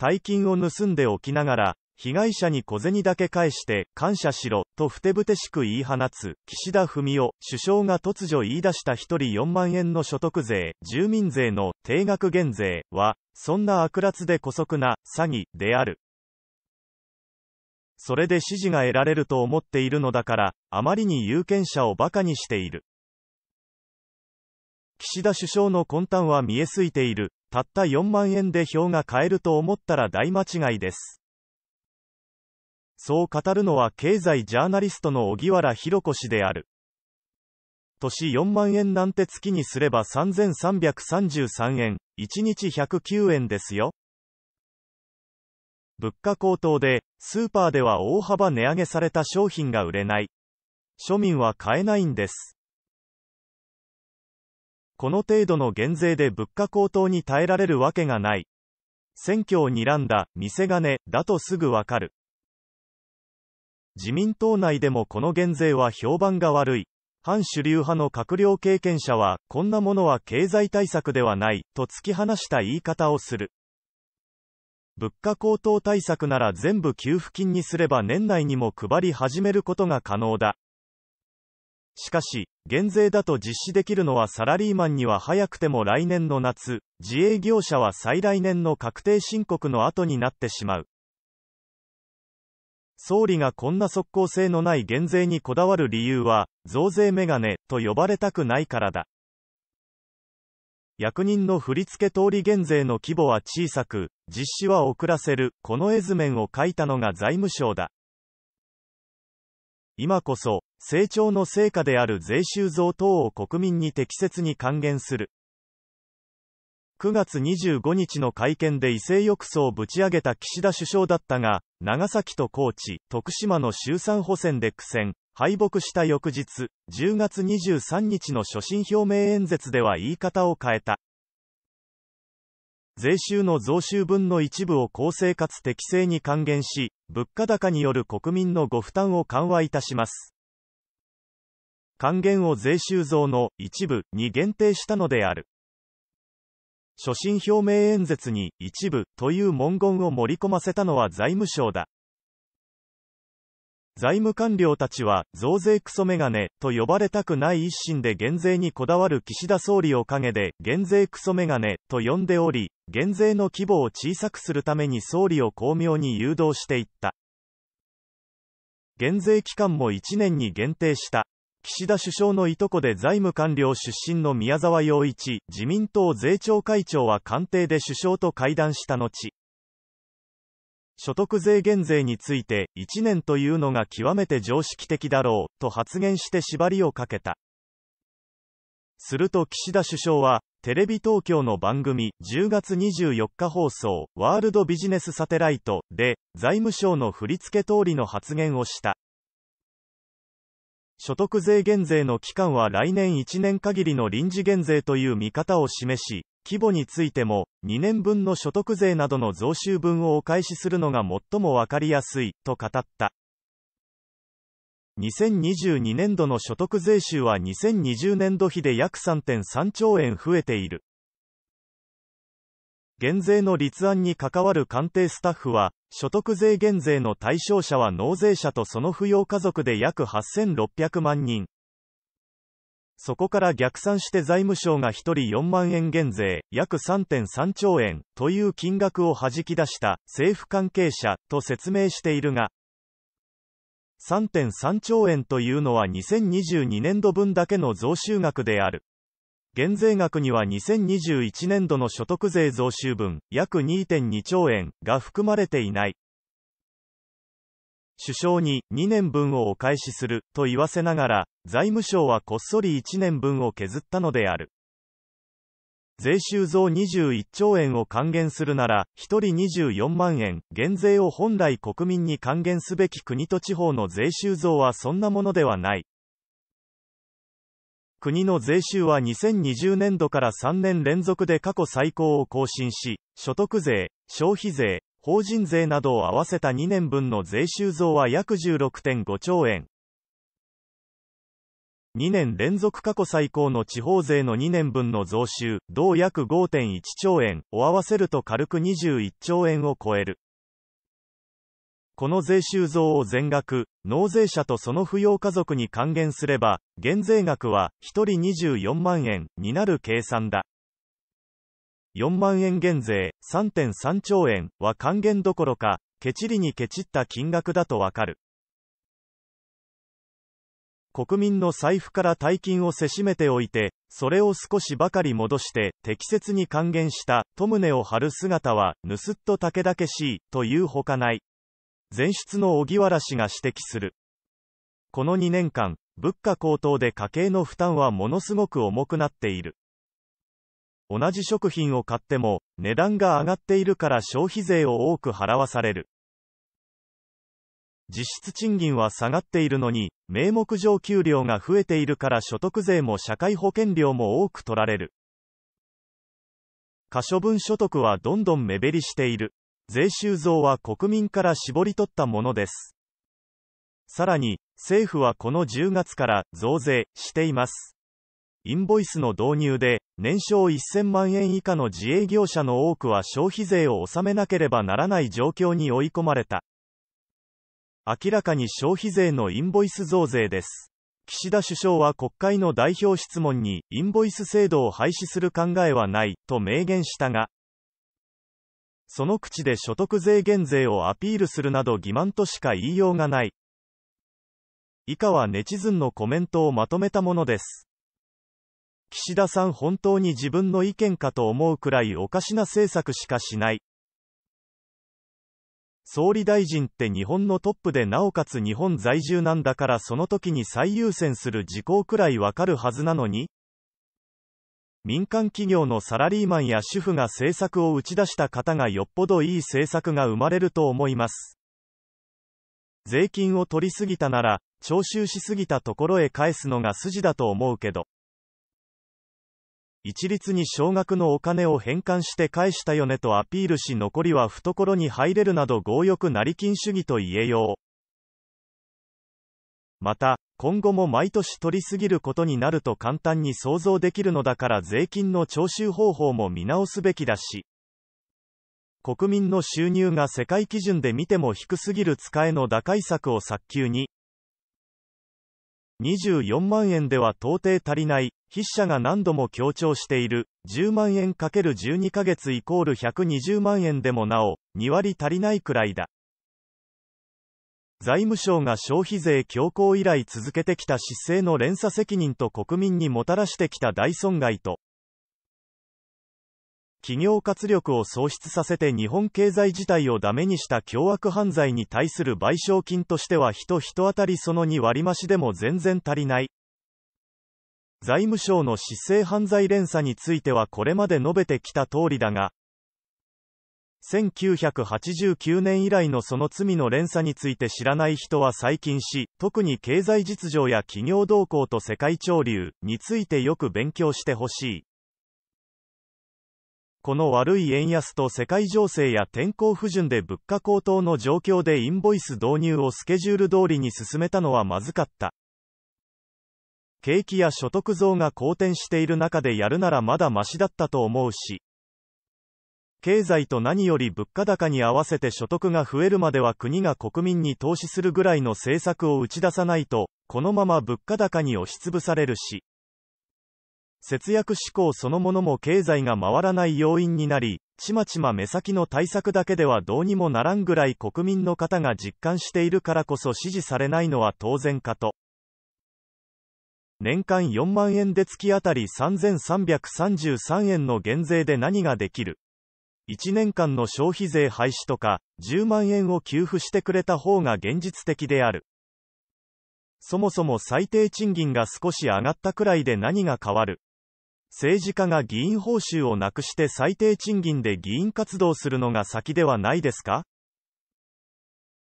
大金を盗んでおきながら、被害者に小銭だけ返して、感謝しろ、とふてぶてしく言い放つ、岸田文雄、首相が突如言い出した1人4万円の所得税、住民税の定額減税は、そんな悪辣で姑息な詐欺である。それで支持が得られると思っているのだから、あまりに有権者を馬鹿にしている。岸田首相の魂胆は見えすいている。たった4万円で票が買えると思ったら大間違いです。そう語るのは経済ジャーナリストの荻原博子氏である。年4万円なんて月にすれば3333円、1日109円ですよ。物価高騰で、スーパーでは大幅値上げされた商品が売れない。庶民は買えないんです。この程度の減税で物価高騰に耐えられるわけがない。選挙を睨んだ、見せ金、だとすぐわかる。自民党内でもこの減税は評判が悪い。反主流派の閣僚経験者は、こんなものは経済対策ではない、と突き放した言い方をする。物価高騰対策なら全部給付金にすれば年内にも配り始めることが可能だ。しかし、減税だと実施できるのはサラリーマンには早くても来年の夏、自営業者は再来年の確定申告の後になってしまう。総理がこんな即効性のない減税にこだわる理由は、増税メガネと呼ばれたくないからだ。役人の振付通り減税の規模は小さく、実施は遅らせる、この絵図面を書いたのが財務省だ。今こそ、成長の成果である税収増等を国民に適切に還元する。9月25日の会見で異性浴槽をぶち上げた岸田首相だったが、長崎と高知、徳島の衆参補選で苦戦、敗北した翌日、10月23日の所信表明演説では言い方を変えた。税収の増収分の一部を公正かつ適正に還元し、物価高による国民のご負担を緩和いたします。還元を税収増の一部に限定したのである。所信表明演説に一部という文言を盛り込ませたのは財務省だ。財務官僚たちは増税クソメガネと呼ばれたくない一心で減税にこだわる岸田総理を陰で減税クソメガネと呼んでおり、減税の規模を小さくするために総理を巧妙に誘導していった。減税期間も1年に限定した。岸田首相のいとこで財務官僚出身の宮沢洋一、自民党税調会長は官邸で首相と会談した後、所得税減税について、1年というのが極めて常識的だろう、と発言して縛りをかけた。すると岸田首相は、テレビ東京の番組、10月24日放送、ワールドビジネスサテライトで、財務省の振付通りの発言をした。所得税減税の期間は来年1年限りの臨時減税という見方を示し、規模についても、2年分の所得税などの増収分をお返しするのが最も分かりやすい、と語った。2022年度の所得税収は2020年度比で約3.3兆円増えている。減税の立案に関わる官邸スタッフは、所得税減税の対象者は納税者とその扶養家族で約8600万人。そこから逆算して財務省が1人4万円減税、約3.3兆円という金額を弾き出した政府関係者と説明しているが、3.3兆円というのは2022年度分だけの増収額である。減税額には2021年度の所得税増収分約2.2兆円が含まれていない。首相に2年分をお返しすると言わせながら、財務省はこっそり1年分を削ったのである。税収増21兆円を還元するなら、1人24万円、減税を本来国民に還元すべき国と地方の税収増はそんなものではない。国の税収は2020年度から3年連続で過去最高を更新し、所得税、消費税、法人税などを合わせた2年分の税収増は約16.5兆円。2年連続過去最高の地方税の2年分の増収、同約5.1兆円を合わせると軽く21兆円を超える。この税収増を全額、納税者とその扶養家族に還元すれば、減税額は1人24万円になる計算だ。4万円減税3.3兆円は還元どころか、ケチりにケチった金額だとわかる。国民の財布から大金をせしめておいて、それを少しばかり戻して、適切に還元した、と胸を張る姿は、ぬすっと竹々しい、というほかない。前出の荻原氏が指摘する。この2年間、物価高騰で家計の負担はものすごく重くなっている。同じ食品を買っても、値段が上がっているから消費税を多く払わされる。実質賃金は下がっているのに、名目上給料が増えているから所得税も社会保険料も多く取られる。可処分所得はどんどん目減りしている。税収増は国民から絞り取ったものです。さらに、政府はこの10月から増税しています。インボイスの導入で、年商1000万円以下の自営業者の多くは消費税を納めなければならない状況に追い込まれた。明らかに消費税のインボイス増税です。岸田首相は国会の代表質問に、インボイス制度を廃止する考えはない、と明言したが、その口で所得税減税をアピールするなど欺瞞としか言いようがない。以下はネチズンのコメントをまとめたものです。岸田さん本当に自分の意見かと思うくらいおかしな政策しかしない。総理大臣って日本のトップでなおかつ日本在住なんだからその時に最優先する事項くらいわかるはずなのに民間企業のサラリーマンや主婦が政策を打ち出した方がよっぽどいい政策が生まれると思います。税金を取りすぎたなら、徴収しすぎたところへ返すのが筋だと思うけど。一律に少額のお金を返還して返したよねとアピールし残りは懐に入れるなど強欲なり金主義と言えよう。また、今後も毎年取りすぎることになると簡単に想像できるのだから税金の徴収方法も見直すべきだし、国民の収入が世界基準で見ても低すぎる使えの打開策を早急に、24万円では到底足りない、筆者が何度も強調している、10万円 ×12 ヶ月イコール120万円でもなお、2割足りないくらいだ。財務省が消費税強行以来続けてきた失勢の連鎖責任と国民にもたらしてきた大損害と、企業活力を喪失させて日本経済自体をダメにした凶悪犯罪に対する賠償金としては人人当たりその2割増しでも全然足りない。財務省の失政犯罪連鎖についてはこれまで述べてきた通りだが、1989年以来のその罪の連鎖について知らない人は最近し、特に経済実情や企業動向と世界潮流についてよく勉強してほしい。この悪い円安と世界情勢や天候不順で物価高騰の状況でインボイス導入をスケジュール通りに進めたのはまずかった。景気や所得増が好転している中でやるならまだマシだったと思うし、経済と何より物価高に合わせて所得が増えるまでは国が国民に投資するぐらいの政策を打ち出さないと、このまま物価高に押しつぶされるし、節約志向そのものも経済が回らない要因になり、ちまちま目先の対策だけではどうにもならんぐらい国民の方が実感しているからこそ支持されないのは当然かと。年間4万円で月あたり3333円の減税で何ができる1年間の消費税廃止とか、10万円を給付してくれた方が現実的である。そもそも最低賃金が少し上がったくらいで何が変わる政治家が議員報酬をなくして最低賃金で議員活動するのが先ではないですか